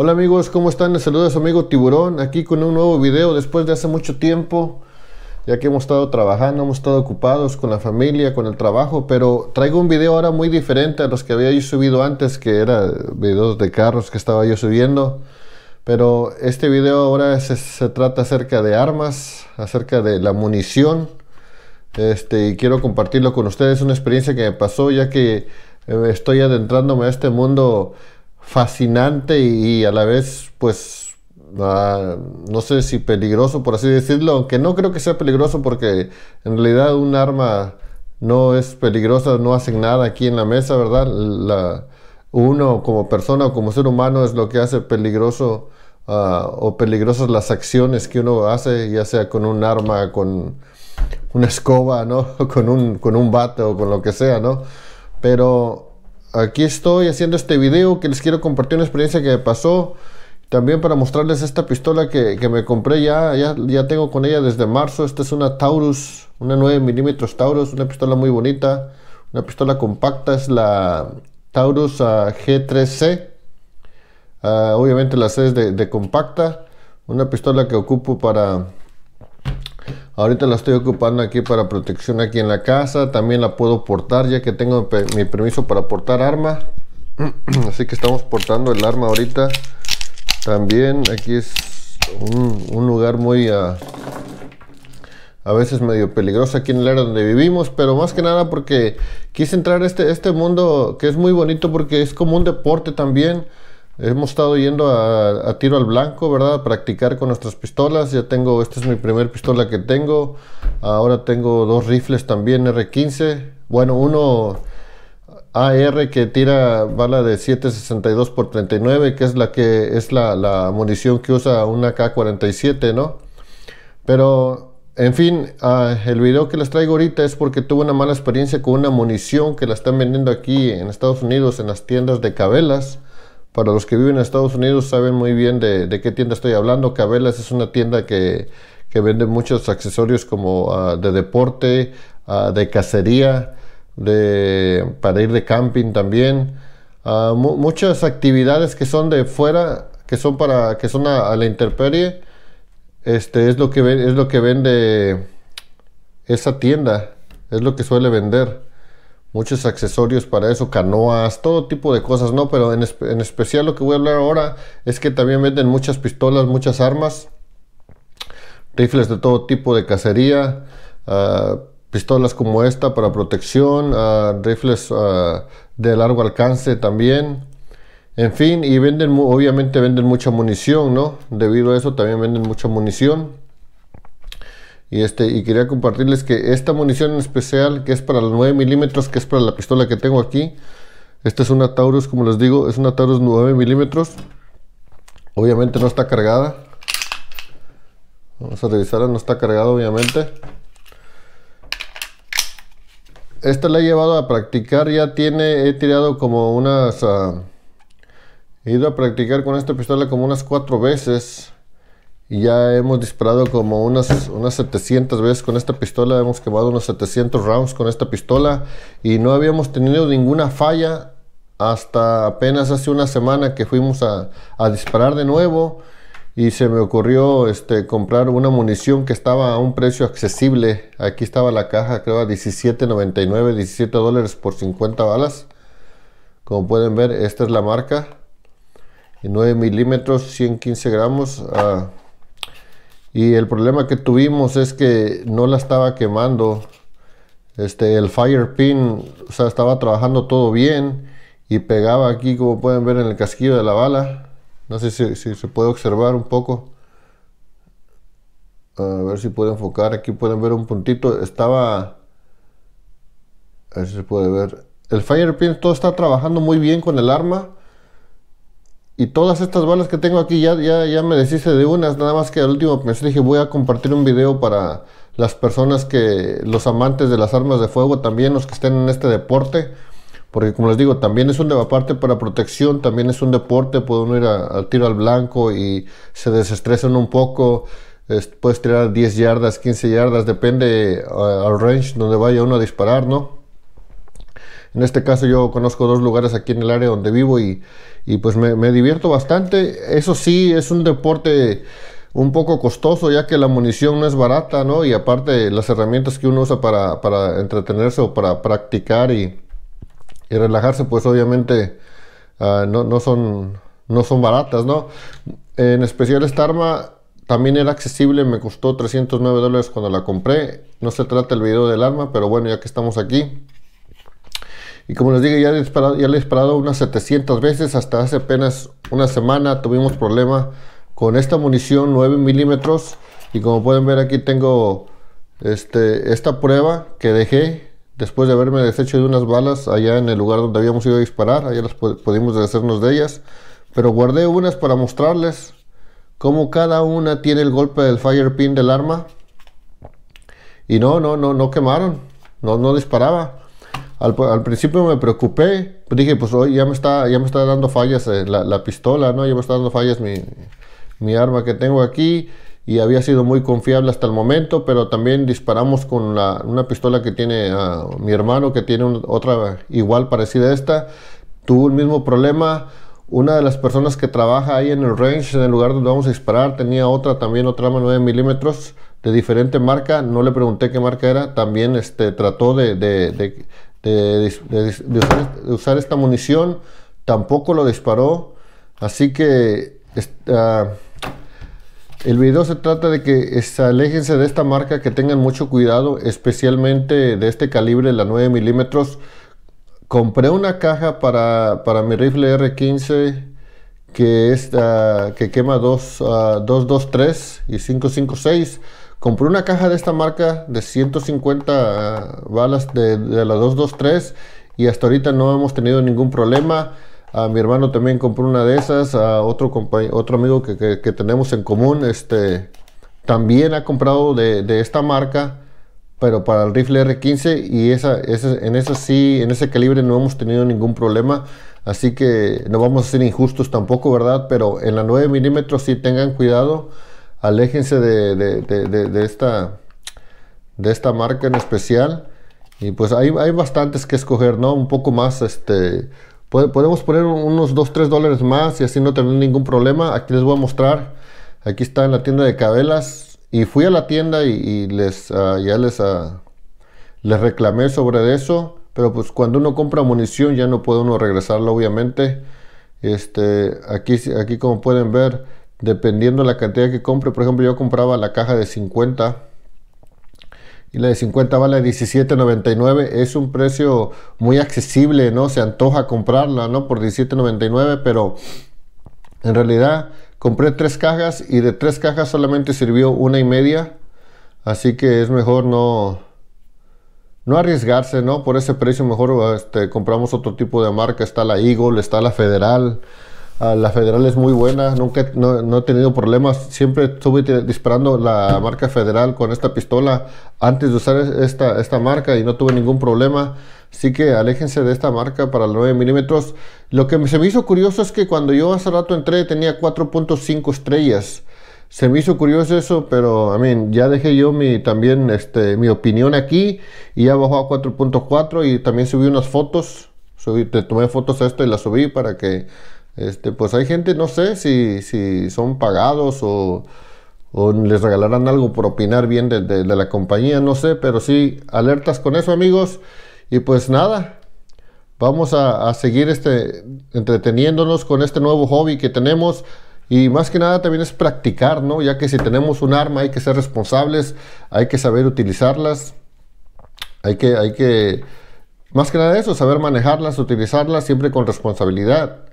Hola amigos, ¿cómo están? Les saluda su amigo Tiburón, aquí con un nuevo video después de hace mucho tiempo, ya que hemos estado trabajando, hemos estado ocupados con la familia, con el trabajo, pero traigo un video ahora muy diferente a los que había subido antes, que era videos de carros que estaba yo subiendo, pero este video ahora se, trata acerca de armas, acerca de la munición, este, y quiero compartirlo con ustedes, una experiencia que me pasó ya que eh, estoy adentrándome a este mundo fascinante y, a la vez, pues, ah, no sé si peligroso, por así decirlo, aunque no creo que sea peligroso porque en realidad un arma no es peligrosa, no hace nada aquí en la mesa, ¿verdad? La, uno como persona o como ser humano es lo que hace peligroso ah, o peligrosas las acciones que uno hace, ya sea con un arma, con una escoba, ¿no? con, un, con un bate o con lo que sea, ¿no? Pero aquí estoy haciendo este video que les quiero compartir una experiencia que me pasó. También para mostrarles esta pistola que, me compré ya, ya, ya, tengo con ella desde marzo. Esta es una Taurus, una 9 milímetros Taurus, una pistola muy bonita. Una pistola compacta, es la Taurus ah, G3C. Ah, obviamente la C es de compacta. Una pistola que ocupo para Ahorita la estoy ocupando aquí para protección aquí en la casa. También la puedo portar ya que tengo mi permiso para portar arma. Así que estamos portando el arma ahorita. También aquí es un, lugar muy... Ah, a veces medio peligroso aquí en el área donde vivimos, pero más que nada porque quise entrar a este, este mundo que es muy bonito porque es como un deporte también. Hemos estado yendo a, tiro al blanco, ¿verdad? A practicar con nuestras pistolas. Ya tengo, esta es mi primer pistola que tengo. Ahora tengo dos rifles también R15. Bueno, uno AR que tira bala de 7.62 x 39, que es la que es la, munición que usa una K47, ¿no? Pero, en fin, ah, el video que les traigo ahorita es porque tuve una mala experiencia con una munición que la están vendiendo aquí en Estados Unidos en las tiendas de cabelas para los que viven en Estados Unidos saben muy bien de, qué tienda estoy hablando. Cabelas es una tienda que, vende muchos accesorios como ah, de deporte, ah, de cacería, de, para ir de camping también. Ah, muchas actividades que son de fuera, que son para que son a, la intemperie. Este es lo que es lo que vende esa tienda, es lo que suele vender muchos accesorios para eso, canoas, todo tipo de cosas, ¿no? Pero en, especial lo que voy a hablar ahora es que también venden muchas pistolas, muchas armas, rifles de todo tipo de cacería, ah, pistolas como esta para protección, ah, rifles ah, de largo alcance también. En fin, y venden, obviamente venden mucha munición, ¿no? Debido a eso también venden mucha munición. Y, este, y quería compartirles que esta munición en especial, que es para los 9 milímetros, que es para la pistola que tengo aquí, esta es una Taurus, como les digo, es una Taurus 9 milímetros. Obviamente no está cargada. Vamos a revisarla, no está cargada obviamente. Esta la he llevado a practicar, ya tiene, he tirado como unas... Ah, he ido a practicar con esta pistola como unas cuatro veces ya hemos disparado como unas, unas 700 veces con esta pistola, hemos quemado unos 700 rounds con esta pistola y no habíamos tenido ninguna falla hasta apenas hace una semana que fuimos a, disparar de nuevo y se me ocurrió este, comprar una munición que estaba a un precio accesible. Aquí estaba la caja, creo a 17.99, 17 dólares por 50 balas. Como pueden ver, esta es la marca. 9 milímetros, 115 gramos. Ah, y el problema que tuvimos es que no la estaba quemando. Este, el fire pin, o sea, estaba trabajando todo bien y pegaba aquí, como pueden ver en el casquillo de la bala. No sé si, se puede observar un poco. A ver si puedo enfocar. Aquí pueden ver un puntito. Estaba... A ver si se puede ver. El fire pin todo está trabajando muy bien con el arma y todas estas balas que tengo aquí, ya, ya, ya me deshice de unas, nada más que al último pensé, dije, voy a compartir un video para las personas que, los amantes de las armas de fuego, también los que estén en este deporte, porque como les digo, también es un aparte para protección, también es un deporte, uno ir al tiro al blanco y se desestresan un poco, puedes tirar 10 yardas, 15 yardas, depende eh, al range donde vaya uno a disparar, ¿no? En este caso yo conozco dos lugares aquí en el área donde vivo y, pues me, divierto bastante. Eso sí, es un deporte un poco costoso ya que la munición no es barata, ¿no? Y aparte las herramientas que uno usa para, entretenerse o para practicar y, y relajarse, pues obviamente ah, no, no, son, no son baratas, ¿no? En especial esta arma también era accesible, me costó 309 dólares cuando la compré. No se trata el video del arma, pero bueno, ya que estamos aquí, y como les digo, ya le he disparado, unas 700 veces. Hasta hace apenas una semana tuvimos problema con esta munición 9 milímetros. Y como pueden ver aquí tengo este, esta prueba que dejé después de haberme deshecho de unas balas allá en el lugar donde habíamos ido a disparar. Allá las pudimos deshacernos de ellas. Pero guardé unas para mostrarles cómo cada una tiene el golpe del fire pin del arma. Y no, no, no, no quemaron. No, no disparaba. Pues, al, principio me preocupé, dije, pues hoy ya me está, ya me está dando fallas eh, la, pistola, ¿no? Ya me está dando fallas mi, arma que tengo aquí y había sido muy confiable hasta el momento, pero también disparamos con una pistola que tiene ah, mi hermano, que tiene otra igual parecida a esta, tuvo el mismo problema. Una de las personas que trabaja ahí en el range, en el lugar donde vamos a disparar, tenía otra también, otra arma 9 milímetros de diferente marca. No le pregunté qué marca era. También este, trató de de, usar, esta munición, tampoco lo disparó. Así que ah, el video se trata de que es, aléjense de esta marca, que tengan mucho cuidado, especialmente de este calibre, la 9 milímetros. Compré una caja para, mi rifle R15 que, es, ah, que quema 223 ah, y 556 compré una caja de esta marca de 150 ah, balas de, la 223 y hasta ahorita no hemos tenido ningún problema. a ah, mi hermano también compró una de esas, a ah, otro, otro amigo que, tenemos en común este, también ha comprado de, esta marca pero para el rifle R15 y esa, en esa sí, en ese calibre no hemos tenido ningún problema, así que no vamos a ser injustos tampoco, ¿verdad? Pero en la 9 milímetros sí tengan cuidado aléjense de, esta, de esta marca en especial. Y pues hay, hay bastantes que escoger, ¿no? Un poco más, este, podemos poner unos 2, 3 dólares más y así no tener ningún problema. Aquí les voy a mostrar, aquí está en la tienda de Cabelas. Y fui a la tienda y, les, ah, ya les, ah, les reclamé sobre eso. Pero pues cuando uno compra munición ya no puede uno regresarlo obviamente. Este, aquí, aquí como pueden ver, dependiendo la cantidad que compre. Por ejemplo, yo compraba la caja de 50 y la de 50 vale 17.99. Es un precio muy accesible, ¿no? Se antoja comprarla, ¿no? Por 17.99, pero en realidad compré tres cajas y de tres cajas solamente sirvió una y media. Así que es mejor no, no arriesgarse, ¿no? Por ese precio mejor este, compramos otro tipo de marca. Está la Eagle, está la Federal la federal es muy buena, nunca no, no, he tenido problemas. Siempre estuve disparando la marca federal con esta pistola antes de usar esta, esta marca y no tuve ningún problema. Así que aléjense de esta marca para los 9 milímetros. Lo que se me hizo curioso es que cuando yo hace rato entré tenía 4.5 estrellas. Se me hizo curioso eso, pero a mí ya dejé yo mi, también este, mi opinión aquí y ya bajó a 4.4 y también subí unas fotos. Subí, te tomé fotos a esto y las subí para que este, pues hay gente, no sé si, son pagados o, les regalarán algo por opinar bien de, la compañía, no sé, pero sí, alertas con eso amigos. Y pues nada, vamos a, seguir este, entreteniéndonos con este nuevo hobby que tenemos. Y más que nada también es practicar, ¿no? Ya que si tenemos un arma hay que ser responsables, hay que saber utilizarlas, hay que, hay que, más que nada eso, saber manejarlas, utilizarlas siempre con responsabilidad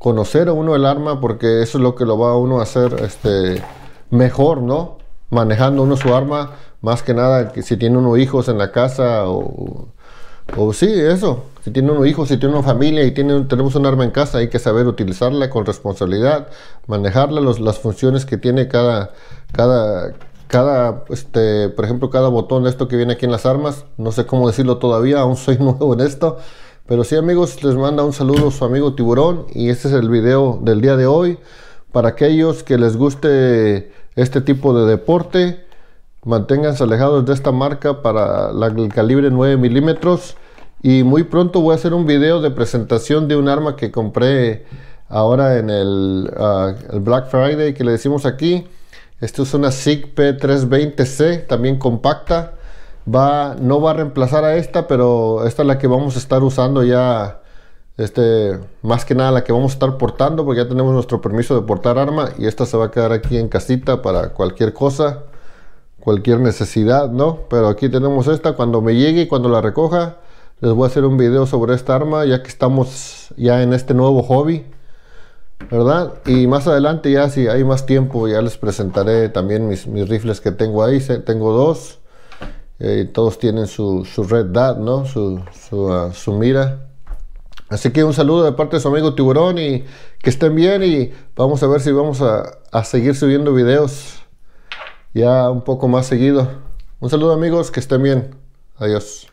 conocer a uno el arma porque eso es lo que lo va a uno a hacer este, mejor, ¿no? Manejando uno su arma, más que nada que si tiene uno hijos en la casa o, o sí, eso. Si tiene uno hijos, si tiene una familia y tiene, tenemos un arma en casa, hay que saber utilizarla con responsabilidad, manejarla, las funciones que tiene cada, cada, cada, este, por ejemplo, cada botón de esto que viene aquí en las armas, no sé cómo decirlo todavía, aún soy nuevo en esto, pero sí amigos, les manda un saludo su amigo Tiburón y este es el video del día de hoy. Para aquellos que les guste este tipo de deporte, manténganse alejados de esta marca para el calibre 9 milímetros. Y muy pronto voy a hacer un video de presentación de un arma que compré ahora en el, ah, el Black Friday que le decimos aquí. Esto es una SIG P320C, también compacta va, no va a reemplazar a esta, pero esta es la que vamos a estar usando ya, este, más que nada la que vamos a estar portando, porque ya tenemos nuestro permiso de portar arma y esta se va a quedar aquí en casita para cualquier cosa, cualquier necesidad, ¿no? Pero aquí tenemos esta, cuando me llegue y cuando la recoja, les voy a hacer un video sobre esta arma, ya que estamos ya en este nuevo hobby. ¿verdad? Y más adelante ya si hay más tiempo ya les presentaré también mis, mis rifles que tengo ahí, tengo dos eh, todos tienen su, su, red ¿no? Ah, su, mira. Así que un saludo de parte de su amigo Tiburón y que estén bien y vamos a ver si vamos a, a seguir subiendo videos ya un poco más seguido. Un saludo amigos, que estén bien. Adiós.